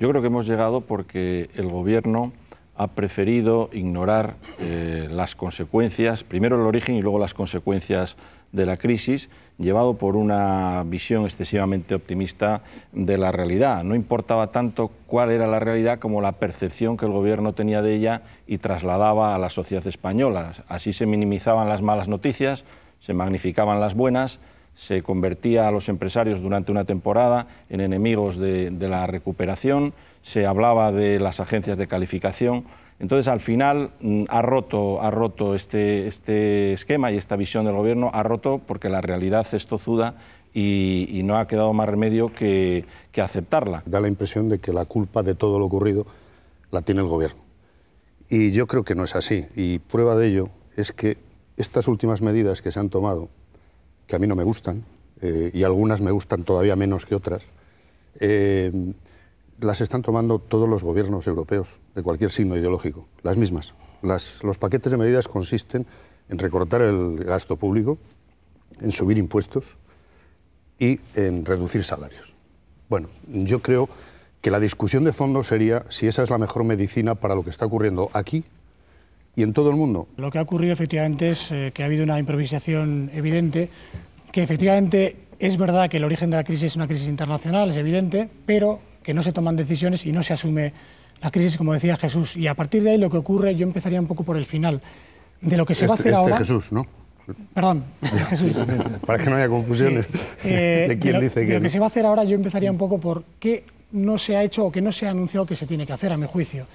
Yo creo que hemos llegado porque el Gobierno ha preferido ignorar eh, las consecuencias, primero el origen y luego las consecuencias de la crisis, llevado por una visión excesivamente optimista de la realidad. No importaba tanto cuál era la realidad como la percepción que el gobierno tenía de ella y trasladaba a la sociedad española. Así se minimizaban las malas noticias, se magnificaban las buenas se convertía a los empresarios durante una temporada en enemigos de, la recuperación, se hablaba de las agencias de calificación. Entonces, al final, mm, ha roto, este, este, esquema y esta visión del Gobierno, ha roto porque la realidad es tozuda y, no ha quedado más remedio que aceptarla. Da la impresión de que la culpa de todo lo ocurrido la tiene el Gobierno. Y yo creo que no es así. Y prueba de ello es que estas últimas medidas que se han tomado que a mí no me gustan, eh, y algunas me gustan todavía menos que otras, eh, las están tomando todos los gobiernos europeos, de cualquier signo ideológico, las mismas. los paquetes de medidas consisten en recortar el gasto público, en subir impuestos y en reducir salarios. Bueno, yo creo que la discusión de fondo sería si esa es la mejor medicina para lo que está ocurriendo aquí y en todo el mundo. Lo que ha ocurrido efectivamente es eh, que ha habido una improvisación evidente que efectivamente es verdad que el origen de la crisis es una crisis internacional, es evidente, pero que no se toman decisiones y no se asume la crisis, como decía Jesús. Y a partir de ahí lo que ocurre, yo empezaría un poco por el final. De lo que se va a este hacer este ahora... Jesús, ¿no? Perdón, Jesús. Para que no haya confusiones eh, de quién dice que... De lo que se va a hacer ahora yo empezaría un poco por qué no se ha hecho o qué no se ha anunciado que se tiene que hacer, a mi juicio.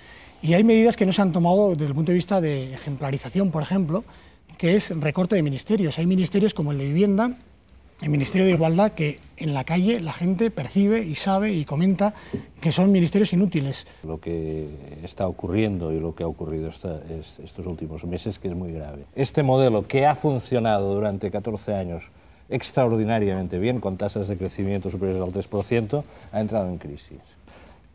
Y hay medidas que no se han tomado desde el punto de vista de ejemplarización, por ejemplo, que es recorte de ministerios. Hay ministerios como el de Vivienda, el Ministerio de Igualdad, que en la calle la gente percibe y sabe y comenta que son ministerios inútiles. Lo que está ocurriendo y lo que ha ocurrido estos últimos meses, que es muy grave. Este modelo que ha funcionado durante 14 años extraordinariamente bien, con tasas de crecimiento superiores al 3%, ha entrado en crisis.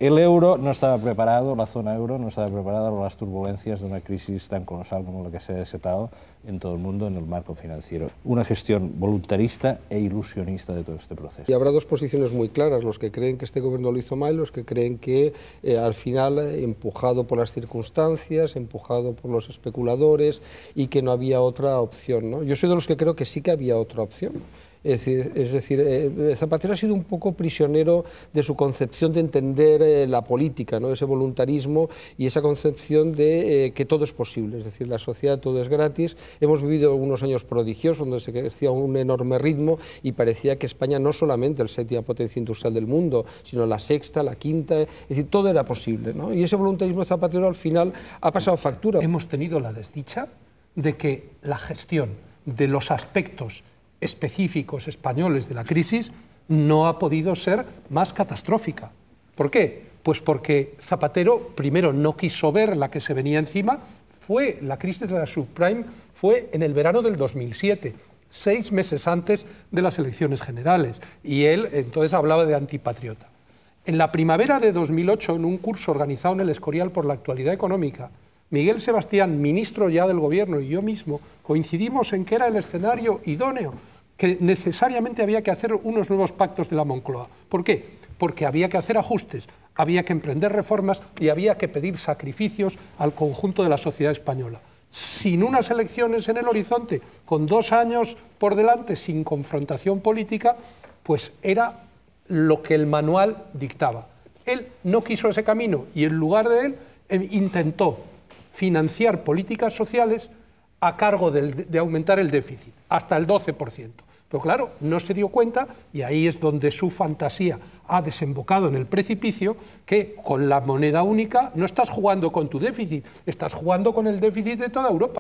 El euro no estaba preparado, la zona euro no estaba preparada para las turbulencias de una crisis tan colosal como la que se ha desatado en todo el mundo en el marco financiero. Una gestión voluntarista e ilusionista de todo este proceso. Y habrá dos posiciones muy claras, los que creen que este gobierno lo hizo mal, los que creen que eh, al final, eh, empujado por las circunstancias, empujado por los especuladores y que no había otra opción. Yo soy de los que creo que sí que había otra opción es decir, eh, Zapatero ha sido un poco prisionero de su concepción de entender eh, la política, ¿no? ese voluntarismo y esa concepción de eh, que todo es posible, es decir, la sociedad todo es gratis. Hemos vivido unos años prodigiosos donde se crecía un enorme ritmo y parecía que España no solamente la séptima potencia industrial del mundo, sino la sexta, la quinta, es decir, todo era posible. ¿no? Y ese voluntarismo Zapatero al final ha pasado factura. Hemos tenido la desdicha de que la gestión de los aspectos específicos españoles de la crisis no ha podido ser más catastrófica. ¿Por qué? Pues porque Zapatero primero no quiso ver la que se venía encima, fue la crisis de la subprime, fue en el verano del 2007, seis meses antes de las elecciones generales, y él entonces hablaba de antipatriota. En la primavera de 2008, en un curso organizado en el Escorial por la actualidad económica, Miguel Sebastián, ministro ya del Gobierno, y yo mismo coincidimos en que era el escenario idóneo que necesariamente había que hacer unos nuevos pactos de la Moncloa. ¿Por qué? Porque había que hacer ajustes, había que emprender reformas y había que pedir sacrificios al conjunto de la sociedad española. Sin unas elecciones en el horizonte, con dos años por delante, sin confrontación política, pues era lo que el manual dictaba. Él no quiso ese camino y en lugar de él intentó financiar políticas sociales a cargo de aumentar el déficit, hasta el 12%. Pero claro, no se dio cuenta y ahí es donde su fantasía ha desembocado en el precipicio, que con la moneda única no estás jugando con tu déficit, estás jugando con el déficit de toda Europa.